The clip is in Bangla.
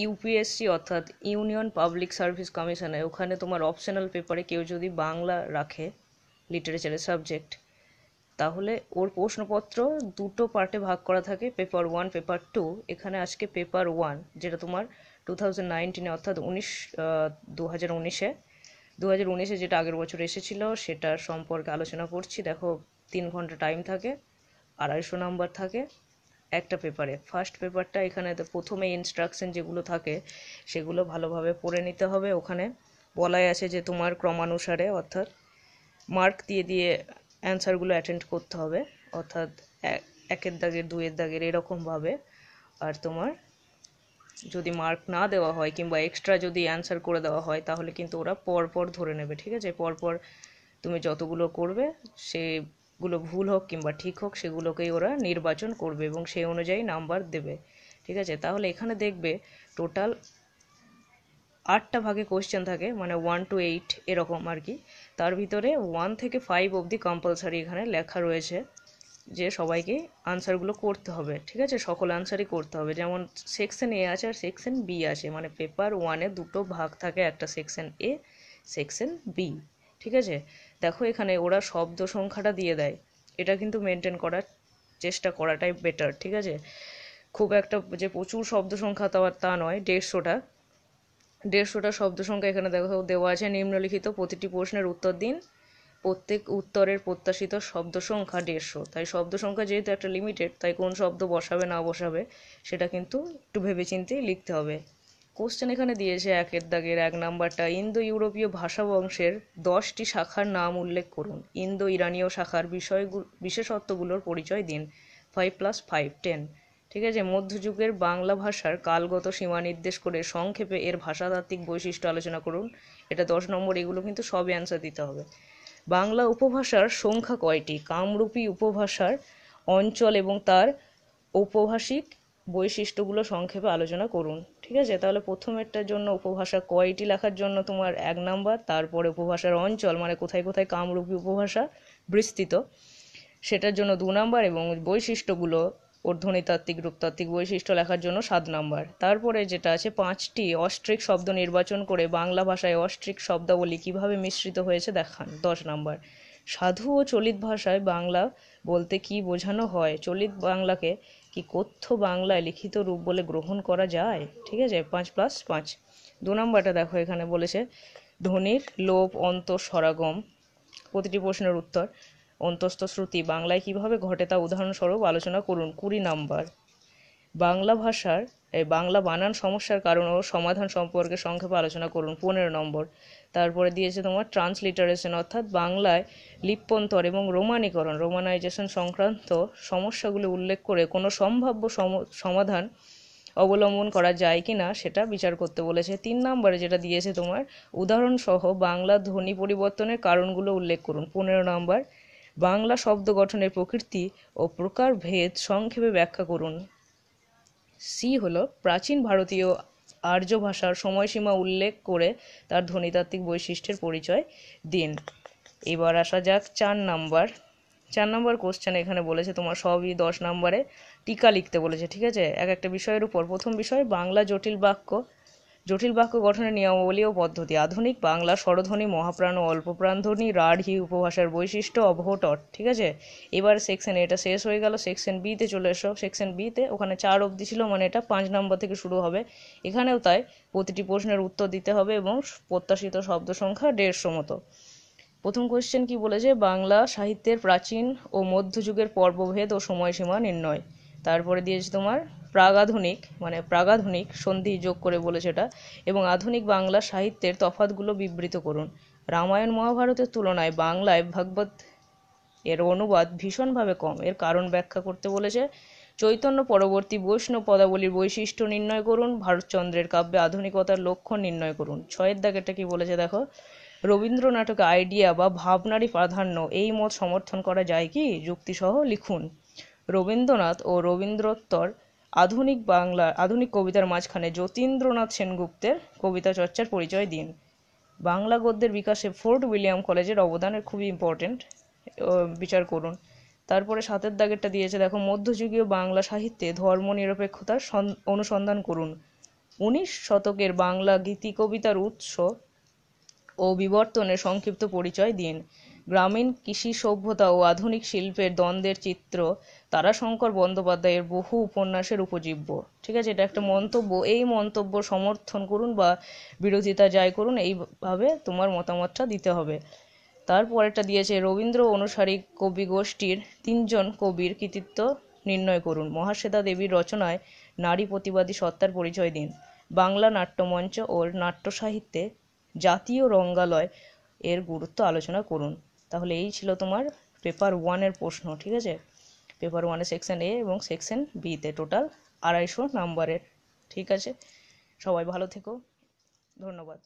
ইউপিএসসি অর্থাৎ ইউনিয়ন পাবলিক সার্ভিস কমিশনে ওখানে তোমার অপশনাল পেপারে কেউ যদি বাংলা রাখে লিটারেচারের সাবজেক্ট তাহলে ওর প্রশ্নপত্র দুটো পার্টে ভাগ করা থাকে পেপার ওয়ান পেপার টু এখানে আজকে পেপার ওয়ান যেটা তোমার টু থাউজেন্ড নাইনটিনে অর্থাৎ উনিশ দু হাজার উনিশে দু হাজার উনিশে যেটা আগের বছর এসেছিলো সেটার সম্পর্কে আলোচনা করছি দেখো তিন ঘন্টা টাইম থাকে আড়াইশো নাম্বার থাকে একটা পেপারে ফার্স্ট পেপারটা এখানে প্রথমে ইনস্ট্রাকশন যেগুলো থাকে সেগুলো ভালোভাবে পড়ে নিতে হবে ওখানে বলাই আছে যে তোমার ক্রমানুসারে অর্থাৎ মার্ক দিয়ে দিয়ে অ্যান্সারগুলো অ্যাটেন্ড করতে হবে অর্থাৎ একের দাগের দুয়ের দাগের এরকমভাবে আর তোমার যদি মার্ক না দেওয়া হয় কিংবা এক্সট্রা যদি অ্যান্সার করে দেওয়া হয় তাহলে কিন্তু ওরা পরপর ধরে নেবে ঠিক আছে পরপর তুমি যতগুলো করবে সে গুলো ভুল হোক কিংবা ঠিক হোক সেগুলোকেই ওরা নির্বাচন করবে এবং সেই অনুযায়ী নাম্বার দেবে ঠিক আছে তাহলে এখানে দেখবে টোটাল আটটা ভাগে কোশ্চেন থাকে মানে ওয়ান টু এইট এরকম আর কি তার ভিতরে ওয়ান থেকে ফাইভ অবধি কম্পালসারি এখানে লেখা রয়েছে যে সবাইকে আনসারগুলো করতে হবে ঠিক আছে সকল আনসারই করতে হবে যেমন সেকশন এ আছে আর সেকশন বি আছে মানে পেপার ওয়ানে দুটো ভাগ থাকে একটা সেকশন এ সেকশন বি ঠিক আছে দেখো এখানে ওরা শব্দ সংখ্যাটা দিয়ে দেয় এটা কিন্তু মেনটেন করার চেষ্টা করাটাই বেটার ঠিক আছে খুব একটা যে প্রচুর শব্দ সংখ্যা তা তা নয় দেড়শোটা দেড়শোটা শব্দ সংখ্যা এখানে দেখো দেওয়া আছে নিম্নলিখিত প্রতিটি প্রশ্নের উত্তর দিন প্রত্যেক উত্তরের প্রত্যাশিত শব্দ সংখ্যা দেড়শো তাই শব্দ সংখ্যা যেহেতু একটা লিমিটেড তাই কোন শব্দ বসাবে না বসাবে সেটা কিন্তু একটু ভেবেচিন্তেই লিখতে হবে কোশ্চেন এখানে দিয়েছে একের দাগের এক নাম্বারটা ইন্দো ইউরোপীয় ভাষা বংশের দশটি শাখার নাম উল্লেখ করুন ইন্দো ইরানীয় শাখার বিষয়গুলো বিশেষত্বগুলোর পরিচয় দিন ফাইভ প্লাস ফাইভ টেন ঠিক আছে মধ্যযুগের বাংলা ভাষার কালগত সীমা নির্দেশ করে সংক্ষেপে এর ভাষাতাত্ত্বিক বৈশিষ্ট্য আলোচনা করুন এটা দশ নম্বর এগুলো কিন্তু সব অ্যান্সার দিতে হবে বাংলা উপভাষার সংখ্যা কয়টি কামরূপী উপভাষার অঞ্চল এবং তার ঔপভাষিক বৈশিষ্ট্যগুলো সংক্ষেপে আলোচনা করুন ঠিক আছে তাহলে প্রথমেরটার জন্য উপভাষা কয়টি লেখার জন্য তোমার এক নাম্বার তারপরে উপভাষার অঞ্চল মানে কোথায় কোথায় কামরূপী উপভাষা বিস্তৃত সেটার জন্য দু নাম্বার এবং বৈশিষ্ট্যগুলো ঊর্ধ্বনীতাত্ত্বিক রূপতাত্ত্বিক বৈশিষ্ট্য লেখার জন্য সাত নাম্বার তারপরে যেটা আছে পাঁচটি অস্ট্রিক শব্দ নির্বাচন করে বাংলা ভাষায় অস্ট্রিক শব্দাবলী কীভাবে মিশ্রিত হয়েছে দেখান দশ নাম্বার সাধু ও চলিত ভাষায় বাংলা বলতে কি বোঝানো হয় চলিত বাংলাকে কি কথ্য বাংলায় লিখিত রূপ বলে গ্রহণ করা যায় ঠিক আছে পাঁচ প্লাস পাঁচ দু নম্বরটা দেখো এখানে বলেছে ধ্বনির লোভ অন্তঃ সরাগম প্রতিটি প্রশ্নের উত্তর অন্তস্থ শ্রুতি বাংলায় কিভাবে ঘটে তা উদাহরণস্বরূপ আলোচনা করুন কুড়ি নাম্বার বাংলা ভাষার এই বাংলা বানান সমস্যার কারণ ও সমাধান সম্পর্কে সংক্ষেপে আলোচনা করুন পনেরো নম্বর তারপরে দিয়েছে তোমার ট্রান্সলিটারেশন অর্থাৎ বাংলায় লিপ্যন্তর এবং রোমানীকরণ রোমানাইজেশন সংক্রান্ত সমস্যাগুলি উল্লেখ করে কোনো সম্ভাব্য সমাধান অবলম্বন করা যায় কি না সেটা বিচার করতে বলেছে তিন নম্বরে যেটা দিয়েছে তোমার উদাহরণসহ বাংলা ধ্বনি পরিবর্তনের কারণগুলো উল্লেখ করুন পনেরো নম্বর বাংলা শব্দ গঠনের প্রকৃতি ও প্রকারভেদ সংক্ষেপে ব্যাখ্যা করুন সি হল প্রাচীন ভারতীয় আর্য ভাষার সময়সীমা উল্লেখ করে তার ধ্বনিতাত্ত্বিক বৈশিষ্ট্যের পরিচয় দিন এবার আসা যাক চার নাম্বার চার নম্বর কোশ্চেন এখানে বলেছে তোমার সবই দশ নাম্বারে টিকা লিখতে বলেছে ঠিক আছে এক একটা বিষয়ের উপর প্রথম বিষয় বাংলা জটিল বাক্য জটিল বাক্য গঠনের নিয়মাবলী ও পদ্ধতি আধুনিক বাংলা স্বরধ্বনি মহাপ্রাণ ও অল্পপ্রাণধ্বনি রাঢ়ী উপভাষার বৈশিষ্ট্য অবহটট ঠিক আছে এবার সেকশন এটা শেষ হয়ে গেল সেকশন বিতে চলে এসো সেকশন বিতে ওখানে চার অবধি ছিল মানে এটা পাঁচ নম্বর থেকে শুরু হবে এখানেও তাই প্রতিটি প্রশ্নের উত্তর দিতে হবে এবং প্রত্যাশিত শব্দ সংখ্যা দেড়শো মতো প্রথম কোয়েশ্চেন কি বলেছে বাংলা সাহিত্যের প্রাচীন ও মধ্যযুগের পর্বভেদ ও সময়সীমা নির্ণয় তারপরে দিয়েছে তোমার প্রাগাধুনিক মানে প্রাগাধুনিক সন্ধি যোগ করে বলেছে এটা এবং আধুনিক বাংলা সাহিত্যের তফাতগুলো বিবৃত করুন রামায়ণ মহাভারতের তুলনায় বাংলায় ভাগবত এর অনুবাদ ভীষণভাবে কম এর কারণ ব্যাখ্যা করতে বলেছে চৈতন্য পরবর্তী বৈষ্ণব পদাবলীর বৈশিষ্ট্য নির্ণয় করুন ভারতচন্দ্রের কাব্যে আধুনিকতার লক্ষণ নির্ণয় করুন ছয়ের এটা কি বলেছে দেখো রবীন্দ্র নাটকে আইডিয়া বা ভাবনারই প্রাধান্য এই মত সমর্থন করা যায় কি যুক্তিসহ লিখুন রবীন্দ্রনাথ ও রবীন্দ্রোত্তর আধুনিক বাংলা আধুনিক কবিতার মাঝখানে যতীন্দ্রনাথ সেনগুপ্তের কবিতা চর্চার পরিচয় দিন বাংলা গদ্যের বিকাশে ফোর্ট উইলিয়াম কলেজের অবদানের খুবই ইম্পর্টেন্ট বিচার করুন তারপরে সাতের দাগেরটা দিয়েছে দেখো মধ্যযুগীয় বাংলা সাহিত্যে ধর্মনিরপেক্ষতার অনুসন্ধান করুন উনিশ শতকের বাংলা গীতি কবিতার উৎস ও বিবর্তনের সংক্ষিপ্ত পরিচয় দিন গ্রামীণ কৃষি সভ্যতা ও আধুনিক শিল্পের দ্বন্দ্বের চিত্র তারাশঙ্কর বন্দ্যোপাধ্যায়ের বহু উপন্যাসের উপজীব্য ঠিক আছে এটা একটা মন্তব্য এই মন্তব্য সমর্থন করুন বা বিরোধিতা যাই করুন এইভাবে তোমার মতামতটা দিতে হবে তারপরেটা দিয়েছে রবীন্দ্র অনুসারী কবি গোষ্ঠীর তিনজন কবির কৃতিত্ব নির্ণয় করুন মহাশ্বেতা দেবীর রচনায় নারী প্রতিবাদী সত্তার পরিচয় দিন বাংলা নাট্যমঞ্চ ও সাহিত্যে জাতীয় রঙ্গালয় এর গুরুত্ব আলোচনা করুন তাহলে এই ছিল তোমার পেপার ওয়ানের প্রশ্ন ঠিক আছে পেপার ওয়ানে সেকশন এ এবং সেকশন বিতে টোটাল আড়াইশো নাম্বারের ঠিক আছে সবাই ভালো থেকো ধন্যবাদ